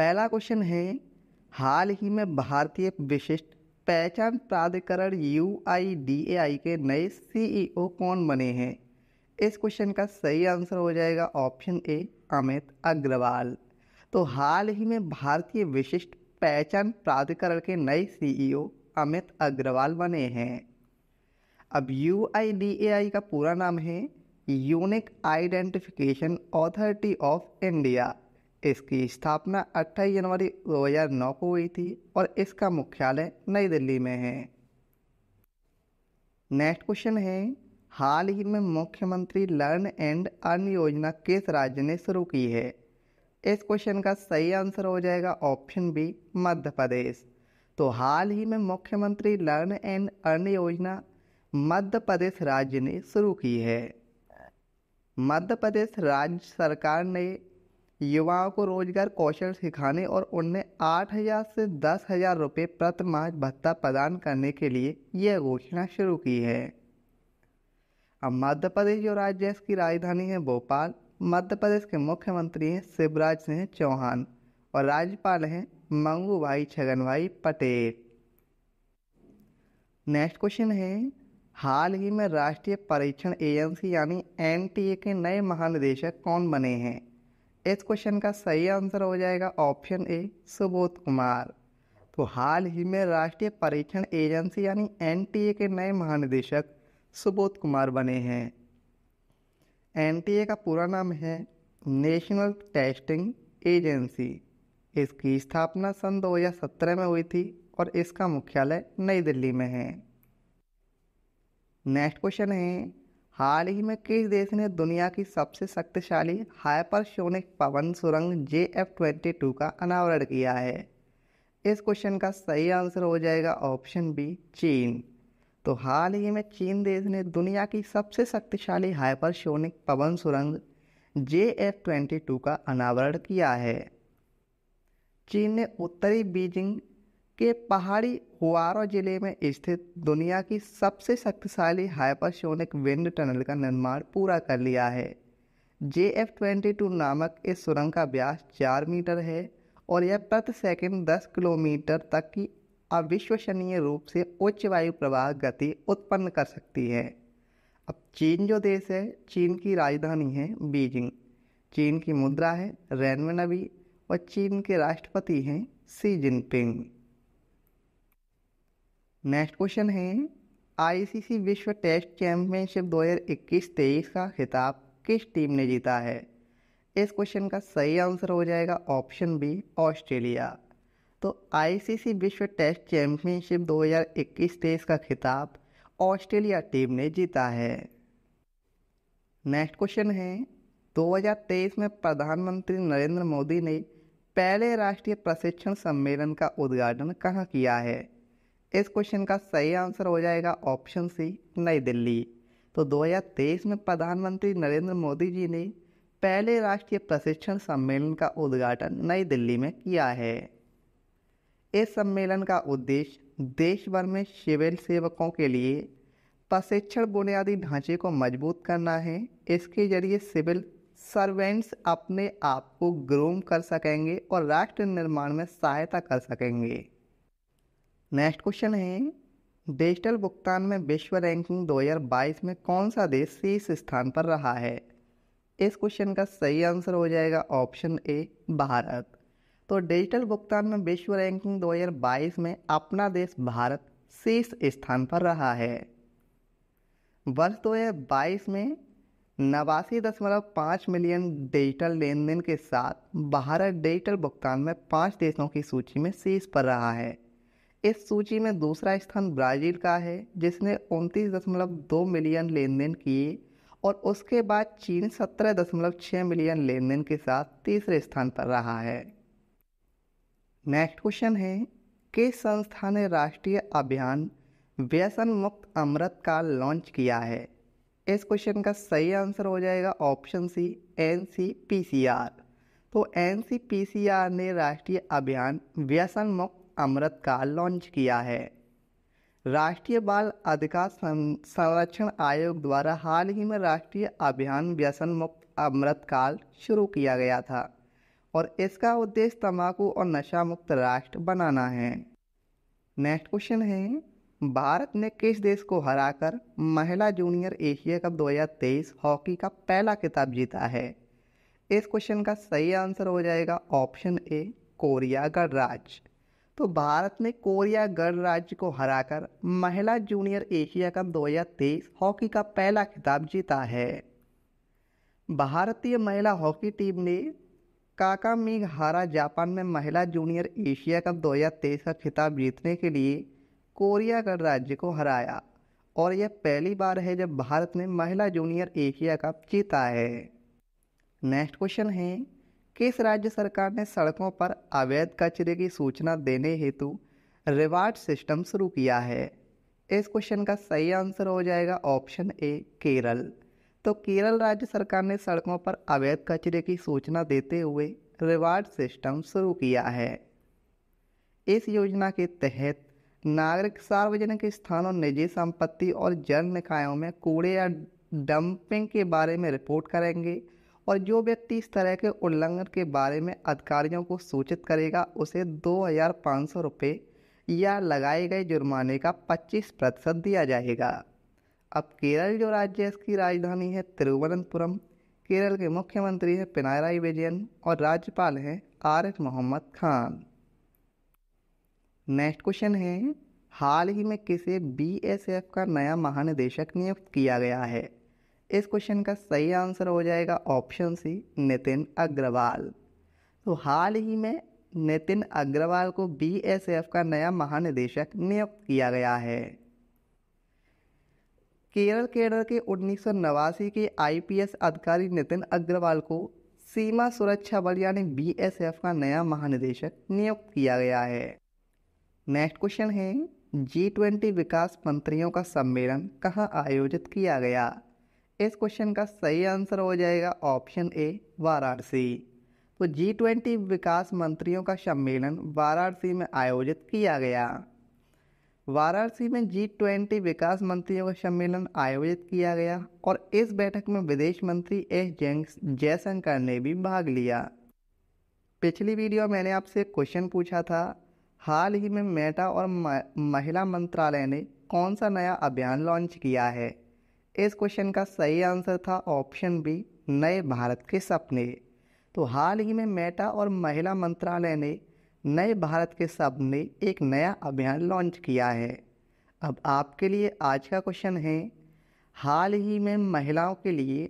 पहला क्वेश्चन है हाल ही में भारतीय विशिष्ट पहचान प्राधिकरण यू आई डी ए आई के नए सीईओ e कौन बने हैं इस क्वेश्चन का सही आंसर हो जाएगा ऑप्शन ए अमित अग्रवाल तो हाल ही में भारतीय विशिष्ट पहचान प्राधिकरण के नए सीईओ e अमित अग्रवाल बने हैं अब यू का पूरा नाम है unique identification authority of India इसकी स्थापना 28 जनवरी 2009 को हुई थी और इसका मुख्यालय नई दिल्ली में है नेक्स्ट क्वेश्चन है हाल ही में मुख्यमंत्री लर्न एंड अर्न योजना किस राज्य ने शुरू की है इस क्वेश्चन का सही आंसर हो जाएगा ऑप्शन बी मध्य प्रदेश तो हाल ही में मुख्यमंत्री लर्न एंड अर्न योजना मध्य प्रदेश राज्य ने शुरू की है मध्य प्रदेश राज्य सरकार ने युवाओं को रोजगार कौशल सिखाने और उन्हें आठ हजार से दस हजार रुपये प्रति माह भत्ता प्रदान करने के लिए यह घोषणा शुरू की है अब मध्य प्रदेश जो राज्य की राजधानी है भोपाल मध्य प्रदेश के मुख्यमंत्री हैं शिवराज सिंह चौहान और राज्यपाल हैं मंगू भाई छगन भाई पटेल नेक्स्ट क्वेश्चन है हाल ही में राष्ट्रीय परीक्षण एजेंसी यानी एनटीए के नए महानिदेशक कौन बने हैं इस क्वेश्चन का सही आंसर हो जाएगा ऑप्शन ए सुबोध कुमार तो हाल ही में राष्ट्रीय परीक्षण एजेंसी यानी एनटीए के नए महानिदेशक सुबोध कुमार बने हैं एनटीए का पूरा नाम है नेशनल टेस्टिंग एजेंसी इसकी स्थापना सन 2017 में हुई थी और इसका मुख्यालय नई दिल्ली में है नेक्स्ट क्वेश्चन है हाल ही में किस देश ने दुनिया की सबसे शक्तिशाली हाइपरसोनिक पवन सुरंग जे एफ ट्वेंटी टू का अनावरण किया है इस क्वेश्चन का सही आंसर हो जाएगा ऑप्शन बी चीन तो हाल ही में चीन देश ने दुनिया की सबसे शक्तिशाली हाइपरसोनिक पवन सुरंग जे एफ ट्वेंटी टू का अनावरण किया है चीन ने उत्तरी बीजिंग के पहाड़ी हुआरा जिले में स्थित दुनिया की सबसे शक्तिशाली हाइपरसोनिक विंड टनल का निर्माण पूरा कर लिया है जे एफ ट्वेंटी टू नामक इस सुरंग का व्यास चार मीटर है और यह प्रति सेकंड दस किलोमीटर तक की अविश्वसनीय रूप से उच्च वायु प्रवाह गति उत्पन्न कर सकती है अब चीन जो देश है चीन की राजधानी है बीजिंग चीन की मुद्रा है रेनवे नबी और चीन के राष्ट्रपति हैं सी जिनपिंग नेक्स्ट क्वेश्चन है आईसीसी विश्व टेस्ट चैंपियनशिप 2021-23 का खिताब किस टीम ने जीता है इस क्वेश्चन का सही आंसर हो जाएगा ऑप्शन बी ऑस्ट्रेलिया तो आईसीसी विश्व टेस्ट चैंपियनशिप 2021-23 का खिताब ऑस्ट्रेलिया टीम ने जीता है नेक्स्ट क्वेश्चन है 2023 में प्रधानमंत्री नरेंद्र मोदी ने पहले राष्ट्रीय प्रशिक्षण सम्मेलन का उद्घाटन कहाँ किया है इस क्वेश्चन का सही आंसर हो जाएगा ऑप्शन सी नई दिल्ली तो 2023 में प्रधानमंत्री नरेंद्र मोदी जी ने पहले राष्ट्रीय प्रशिक्षण सम्मेलन का उद्घाटन नई दिल्ली में किया है इस सम्मेलन का उद्देश्य देश भर में सिविल सेवकों के लिए प्रशिक्षण बुनियादी ढांचे को मजबूत करना है इसके जरिए सिविल सर्वेंट्स अपने आप को ग्रूम कर सकेंगे और राष्ट्र निर्माण में सहायता कर सकेंगे नेक्स्ट क्वेश्चन है डिजिटल भुगतान में विश्व रैंकिंग 2022 में कौन सा देश शीर्ष स्थान पर रहा है इस क्वेश्चन का सही आंसर हो जाएगा ऑप्शन ए भारत तो डिजिटल भुगतान में विश्व रैंकिंग 2022 में अपना देश भारत शीर्ष स्थान पर रहा है वर्ष दो में नवासी दशमलव पाँच मिलियन डिजिटल लेन देन के साथ भारत डिजिटल भुगतान में पाँच देशों की सूची में शीर्ष पर रहा है इस सूची में दूसरा स्थान ब्राज़ील का है जिसने उनतीस दशमलव दो मिलियन लेन देन किए और उसके बाद चीन सत्रह दशमलव छः मिलियन लेन देन के साथ तीसरे स्थान पर रहा है नेक्स्ट क्वेश्चन है किस संस्था ने राष्ट्रीय अभियान व्यसन मुक्त अमृत का लॉन्च किया है इस क्वेश्चन का सही आंसर हो जाएगा option C N C P C R तो N C P C R ने राष्ट्रीय अभियान व्यसन मुक्त अमृत काल लॉन्च किया है राष्ट्रीय बाल अधिकार संरक्षण आयोग द्वारा हाल ही में राष्ट्रीय अभियान व्यसन मुक्त अमृत काल शुरू किया गया था और इसका उद्देश्य तंबाकू और नशा मुक्त राष्ट्र बनाना है नेक्स्ट क्वेश्चन है भारत ने किस देश को हराकर महिला जूनियर एशिया कप 2023 हॉकी का पहला खिताब जीता है इस क्वेश्चन का सही आंसर हो जाएगा ऑप्शन ए कोरिया का तो भारत ने कोरिया गणराज्य को हराकर महिला जूनियर एशिया कप 2023 हॉकी का पहला खिताब जीता है भारतीय महिला हॉकी टीम ने काका मीग हारा जापान में महिला जूनियर एशिया कप 2023 का खिताब जीतने के लिए कोरिया गणराज्य को हराया और यह पहली बार है जब भारत ने महिला जूनियर एशिया कप जीता है नेक्स्ट क्वेश्चन है किस राज्य सरकार ने सड़कों पर अवैध कचरे की सूचना देने हेतु रिवार्ड सिस्टम शुरू किया है इस क्वेश्चन का सही आंसर हो जाएगा ऑप्शन ए केरल तो केरल राज्य सरकार ने सड़कों पर अवैध कचरे की सूचना देते हुए रिवार्ड सिस्टम शुरू किया है इस योजना के तहत नागरिक सार्वजनिक स्थानों निजी संपत्ति और जल निकायों में कूड़े या डंपिंग के बारे में रिपोर्ट करेंगे और जो व्यक्ति इस तरह के उल्लंघन के बारे में अधिकारियों को सूचित करेगा उसे दो हज़ार पाँच सौ रुपये या लगाए गए जुर्माने का पच्चीस प्रतिशत दिया जाएगा अब केरल जो राज्य इसकी राजधानी है तिरुवनंतपुरम केरल के मुख्यमंत्री हैं पिनाराई विजयन और राज्यपाल हैं आरिफ मोहम्मद खान नेक्स्ट क्वेश्चन है हाल ही में किसे बीएसएफ का नया महानिदेशक नियुक्त किया गया है इस क्वेश्चन का सही आंसर हो जाएगा ऑप्शन सी नितिन अग्रवाल तो हाल ही में नितिन अग्रवाल को बीएसएफ का नया महानिदेशक नियुक्त किया गया है केरल केडर के उन्नीस के आईपीएस अधिकारी नितिन अग्रवाल को सीमा सुरक्षा बल यानी बीएसएफ का नया महानिदेशक नियुक्त किया गया है नेक्स्ट क्वेश्चन है जी ट्वेंटी विकास मंत्रियों का सम्मेलन कहाँ आयोजित किया गया इस क्वेश्चन का सही आंसर हो जाएगा ऑप्शन ए वाराणसी तो जी ट्वेंटी विकास मंत्रियों का सम्मेलन वाराणसी में आयोजित किया गया वाराणसी में जी ट्वेंटी विकास मंत्रियों का सम्मेलन आयोजित किया गया और इस बैठक में विदेश मंत्री एस जयशंकर ने भी भाग लिया पिछली वीडियो मैंने आपसे क्वेश्चन पूछा था हाल ही में मेटा और महिला मंत्रालय ने कौन सा नया अभियान लॉन्च किया है इस क्वेश्चन का सही आंसर था ऑप्शन बी नए भारत के सपने तो हाल ही में मेटा और महिला मंत्रालय ने नए भारत के सपने एक नया अभियान लॉन्च किया है अब आपके लिए आज का क्वेश्चन है हाल ही में महिलाओं के लिए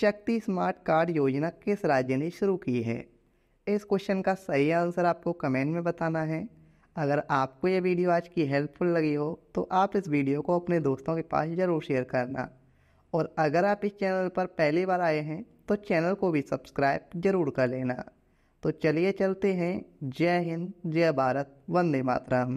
शक्ति स्मार्ट कार्ड योजना किस राज्य ने शुरू की है इस क्वेश्चन का सही आंसर आपको कमेंट में बताना है अगर आपको ये वीडियो आज की हेल्पफुल लगी हो तो आप इस वीडियो को अपने दोस्तों के पास ज़रूर शेयर करना और अगर आप इस चैनल पर पहली बार आए हैं तो चैनल को भी सब्सक्राइब ज़रूर कर लेना तो चलिए चलते हैं जय हिंद जय भारत वंदे मातरम